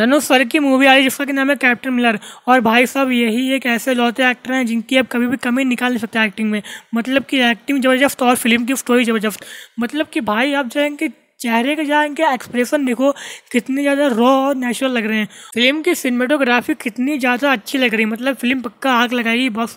धनुष sir की movie आ रही है जिसका कि नाम है कैप्टन मिलर और भाई साहब यही एक ऐसे लौते एक्टर हैं जिनकी आप कभी भी कमी निकाल नहीं सकते एक्टिंग में मतलब कि एक्टिंग ज़बरदस्त और फिल्म की स्टोरी ज़बरदस्त मतलब कि भाई आप जो है कि चेहरे के जहाँ इनके एक्सप्रेशन देखो कितने ज़्यादा रॉ और नेचुरल लग रहे हैं फिल्म की सिनेमाटोग्राफी कितनी ज़्यादा अच्छी लग रही है मतलब फिल्म पक्का आग लगाएगी बस